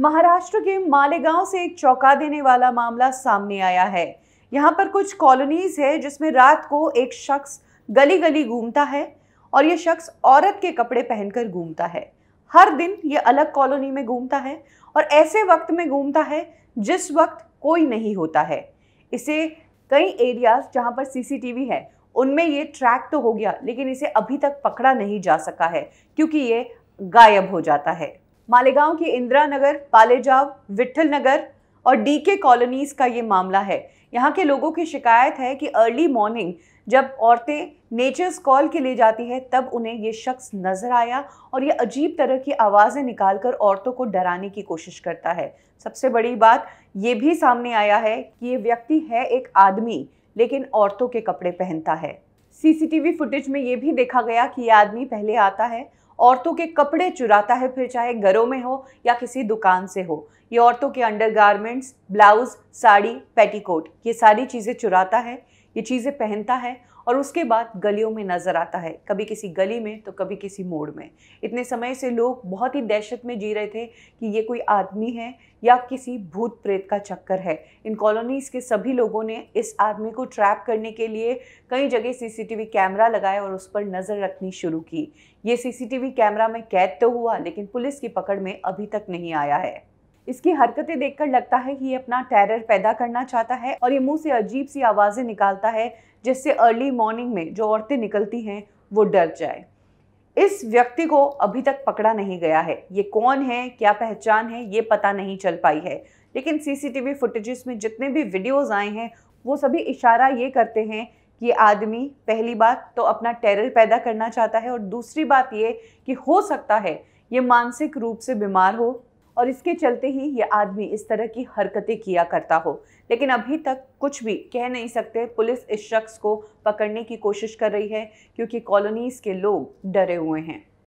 महाराष्ट्र के मालेगांव से एक चौंका देने वाला मामला सामने आया है यहाँ पर कुछ कॉलोनीज है जिसमें रात को एक शख्स गली गली घूमता है और ये शख्स औरत के कपड़े पहनकर घूमता है हर दिन ये अलग कॉलोनी में घूमता है और ऐसे वक्त में घूमता है जिस वक्त कोई नहीं होता है इसे कई एरियाज जहाँ पर सीसीटीवी है उनमें ये ट्रैक तो हो गया लेकिन इसे अभी तक पकड़ा नहीं जा सका है क्योंकि ये गायब हो जाता है मालेगांव के इंदिरा नगर पालेजाव विट्ठल नगर और डीके कॉलोनीज का ये मामला है यहाँ के लोगों की शिकायत है कि अर्ली मॉर्निंग जब औरतें नेचर्स कॉल के लिए जाती है तब उन्हें ये शख्स नज़र आया और ये अजीब तरह की आवाज़ें निकालकर औरतों को डराने की कोशिश करता है सबसे बड़ी बात ये भी सामने आया है कि ये व्यक्ति है एक आदमी लेकिन औरतों के कपड़े पहनता है सीसीटीवी फुटेज में ये भी देखा गया कि ये आदमी पहले आता है औरतों के कपड़े चुराता है फिर चाहे घरों में हो या किसी दुकान से हो ये औरतों के undergarments blouse sari petticoat ये सारी चीज़ें चुराता है ये चीज़ें पहनता है और उसके बाद गलियों में नज़र आता है कभी किसी गली में तो कभी किसी मोड़ में इतने समय से लोग बहुत ही दहशत में जी रहे थे कि ये कोई आदमी है या किसी भूत प्रेत का चक्कर है इन कॉलोनीज़ के सभी लोगों ने इस आदमी को ट्रैप करने के लिए कई जगह सीसीटीवी कैमरा लगाया और उस पर नज़र रखनी शुरू की ये सी भी कैमरा में कैद तो हुआ लेकिन पुलिस की पकड़ में अभी तक नहीं आया है इसकी हरकतें देखकर लगता है कि ये अपना टेरर पैदा करना चाहता है और ये मुंह से अजीब सी आवाज़ें निकालता है जिससे अर्ली मॉर्निंग में जो औरतें निकलती हैं वो डर जाए इस व्यक्ति को अभी तक पकड़ा नहीं गया है ये कौन है क्या पहचान है ये पता नहीं चल पाई है लेकिन सीसीटीवी फुटेजेस में जितने भी वीडियोस आए हैं वो सभी इशारा ये करते हैं ये आदमी पहली बात तो अपना टेरर पैदा करना चाहता है और दूसरी बात ये कि हो सकता है ये मानसिक रूप से बीमार हो और इसके चलते ही ये आदमी इस तरह की हरकतें किया करता हो लेकिन अभी तक कुछ भी कह नहीं सकते पुलिस इस शख्स को पकड़ने की कोशिश कर रही है क्योंकि कॉलोनीज़ के लोग डरे हुए हैं